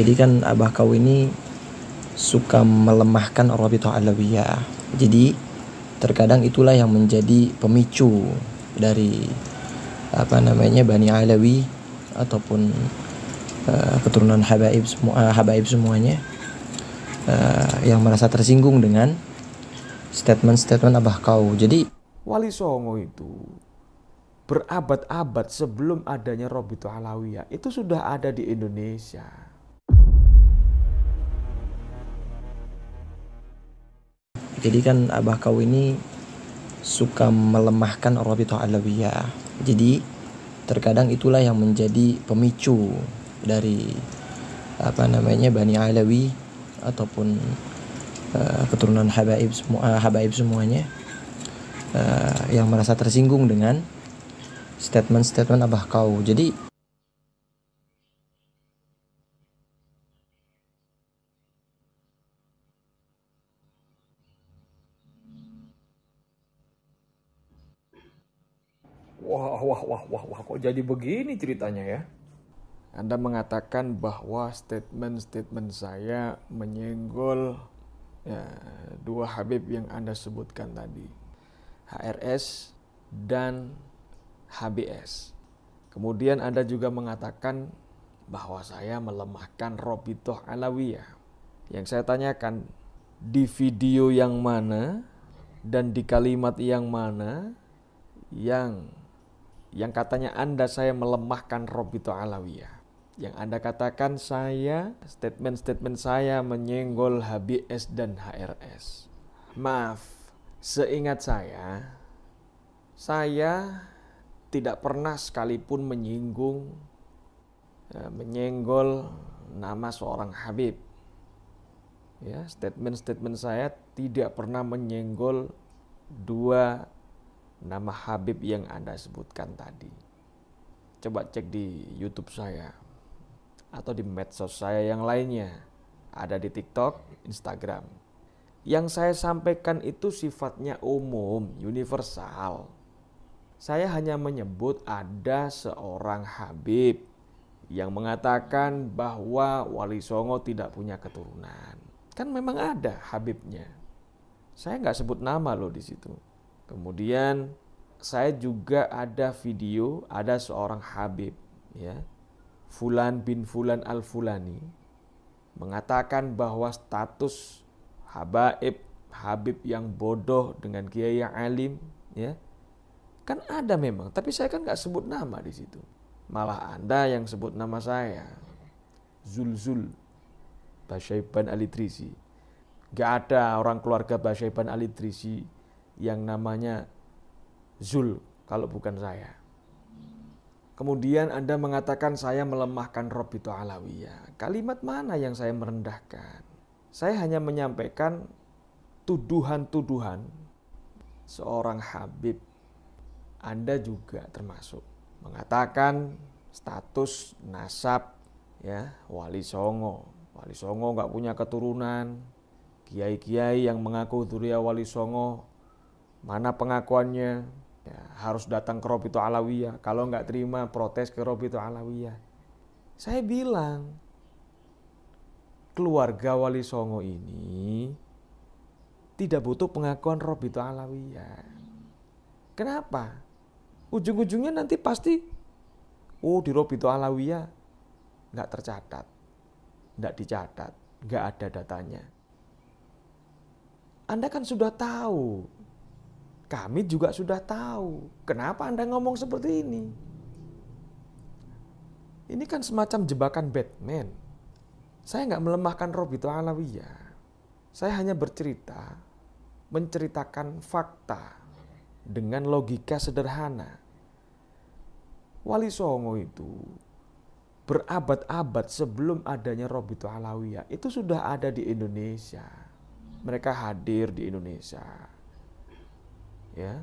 Jadi kan abah kau ini suka melemahkan Rabithah Alawiyah. Jadi terkadang itulah yang menjadi pemicu dari apa namanya Bani Alawi ataupun uh, keturunan habaib semua uh, habaib semuanya uh, yang merasa tersinggung dengan statement-statement abah kau. Jadi Wali Songo itu berabad-abad sebelum adanya Robito Alawiyah itu sudah ada di Indonesia. Jadi kan abah kau ini suka melemahkan Rabithah Alawiyah. Jadi terkadang itulah yang menjadi pemicu dari apa namanya Bani Alawi ataupun uh, keturunan habaib semua uh, eh, habaib semuanya uh, yang merasa tersinggung dengan statement-statement abah kau. Jadi Wah, wah, wah, wah, wah, kok jadi begini ceritanya ya? Anda mengatakan bahwa statement-statement saya menyenggol ya, dua Habib yang Anda sebutkan tadi, HRS dan HBS. Kemudian Anda juga mengatakan bahwa saya melemahkan Robitoh Alawiyah. Yang saya tanyakan, di video yang mana dan di kalimat yang mana yang yang katanya Anda saya melemahkan Robito Alawiyah. Yang Anda katakan saya, statement-statement saya menyenggol HBS dan HRS. Maaf, seingat saya, saya tidak pernah sekalipun menyinggung, eh, menyenggol nama seorang Habib. Ya, statement-statement saya tidak pernah menyenggol dua nama Habib yang Anda sebutkan tadi. Coba cek di YouTube saya atau di medsos saya yang lainnya. Ada di TikTok, Instagram. Yang saya sampaikan itu sifatnya umum, universal. Saya hanya menyebut ada seorang Habib yang mengatakan bahwa Wali Songo tidak punya keturunan. Kan memang ada Habibnya. Saya nggak sebut nama loh di situ Kemudian saya juga ada video ada seorang Habib ya Fulan bin Fulan al Fulani mengatakan bahwa status habaib Habib yang bodoh dengan kiai yang alim ya kan ada memang tapi saya kan nggak sebut nama di situ malah anda yang sebut nama saya Zul Zul Basyaiban Alitrisi gak ada orang keluarga Basyaiban Alitrisi yang namanya Zul kalau bukan saya. Kemudian Anda mengatakan saya melemahkan Rabb itu alawiyah. Kalimat mana yang saya merendahkan? Saya hanya menyampaikan tuduhan-tuduhan seorang Habib. Anda juga termasuk mengatakan status nasab ya Wali Songo. Wali Songo nggak punya keturunan. Kiai-kiai yang mengaku Duria Wali Songo Mana pengakuannya? Ya, harus datang ke Robito Alawiyah. Kalau nggak terima, protes ke Robito Alawiyah. Saya bilang, keluarga Wali Songo ini tidak butuh pengakuan Robito Alawiyah. Kenapa? Ujung-ujungnya nanti pasti, oh di Robito Alawiyah nggak tercatat, nggak dicatat, nggak ada datanya. Anda kan sudah tahu kami juga sudah tahu. Kenapa Anda ngomong seperti ini? Ini kan semacam jebakan Batman. Saya nggak melemahkan Robito Alawiyah. Saya hanya bercerita, menceritakan fakta dengan logika sederhana. Wali Songo itu berabad-abad sebelum adanya Robito Alawiyah itu sudah ada di Indonesia. Mereka hadir di Indonesia ya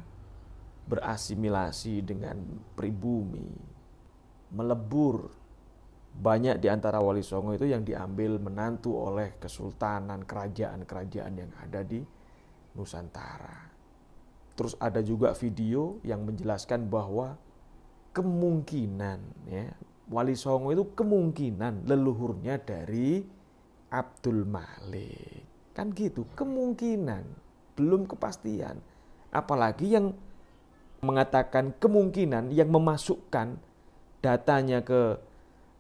berasimilasi dengan pribumi, melebur. Banyak di antara wali songo itu yang diambil menantu oleh kesultanan, kerajaan-kerajaan yang ada di Nusantara. Terus ada juga video yang menjelaskan bahwa kemungkinan ya, wali songo itu kemungkinan leluhurnya dari Abdul Malik. Kan gitu, kemungkinan, belum kepastian apalagi yang mengatakan kemungkinan yang memasukkan datanya ke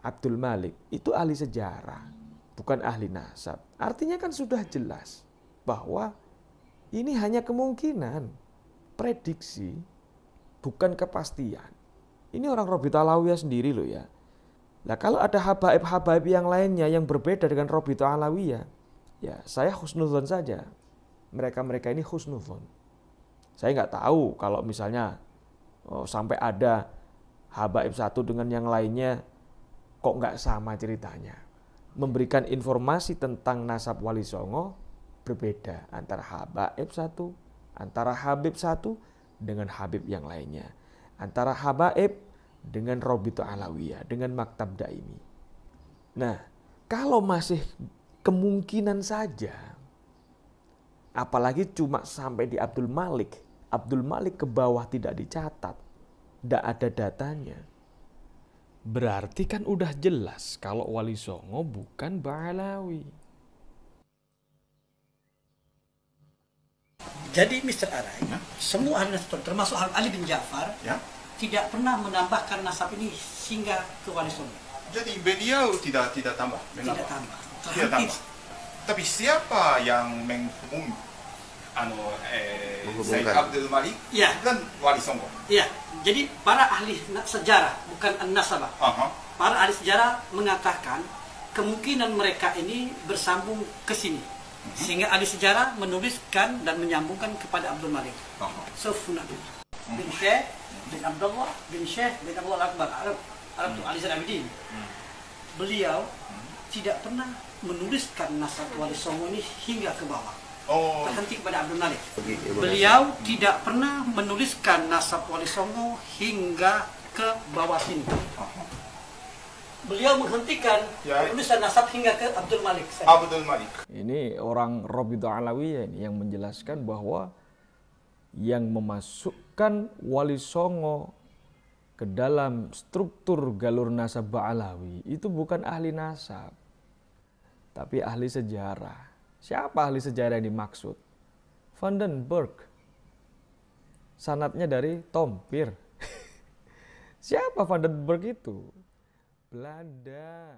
Abdul Malik itu ahli sejarah, bukan ahli nasab. Artinya kan sudah jelas bahwa ini hanya kemungkinan, prediksi, bukan kepastian. Ini orang Robi Talawiyah sendiri loh ya. Nah kalau ada habaib-habaib yang lainnya yang berbeda dengan Robi Talawiyah, ya saya husnudon saja. Mereka-mereka ini husnudon. Saya nggak tahu kalau misalnya oh, sampai ada habaib satu dengan yang lainnya kok nggak sama ceritanya. Memberikan informasi tentang nasab Wali Songo berbeda antara habaib satu, antara habib satu dengan habib yang lainnya. Antara habaib dengan Robito Alawiyah, dengan Maktab Daimi. Nah, kalau masih kemungkinan saja, apalagi cuma sampai di Abdul Malik, Abdul Malik ke bawah tidak dicatat, tidak ada datanya. Berarti kan udah jelas kalau Wali Songo bukan Ba'alawi. Jadi Mr. Arai, ya? semua ahli nasab termasuk Ali bin Ja'far ya? tidak pernah menambahkan nasab ini sehingga ke Wali Songo. Jadi beliau tidak tidak tambah, menambah. tidak tambah. Tidak tambah. Tapi siapa yang mengumumkan Anu, eh, Said Abdul Malik ya. dan Wali Songo. Iya. Jadi para ahli sejarah bukan nasabah. Uh -huh. Para ahli sejarah mengatakan kemungkinan mereka ini bersambung ke sini. Uh mhm. -huh. Sehingga ahli sejarah menuliskan dan menyambungkan kepada Abdul Malik. Uh -huh. Abdul. Uh -huh. Bin mhm. Syekh, bin Abdullah, bin Syekh, bin Abdullah Akbar. Arab, Arab itu mhm. Ali Abidin. Beliau tidak pernah menuliskan nasab Wali Songo ini hingga ke bawah terhenti oh. kepada Abdul Malik. Beliau tidak pernah menuliskan nasab Wali Songo hingga ke bawah sini. Beliau menghentikan tulisan ya, ya. penulisan nasab hingga ke Abdul Malik. Saya. Abdul Malik. Ini orang Rabidah Alawi ini yang menjelaskan bahwa yang memasukkan Wali Songo ke dalam struktur galur nasab Ba'alawi itu bukan ahli nasab, tapi ahli sejarah. Siapa ahli sejarah yang dimaksud? Vandenberg. Sanatnya dari Tom Pir. Siapa Vandenberg itu? Belanda.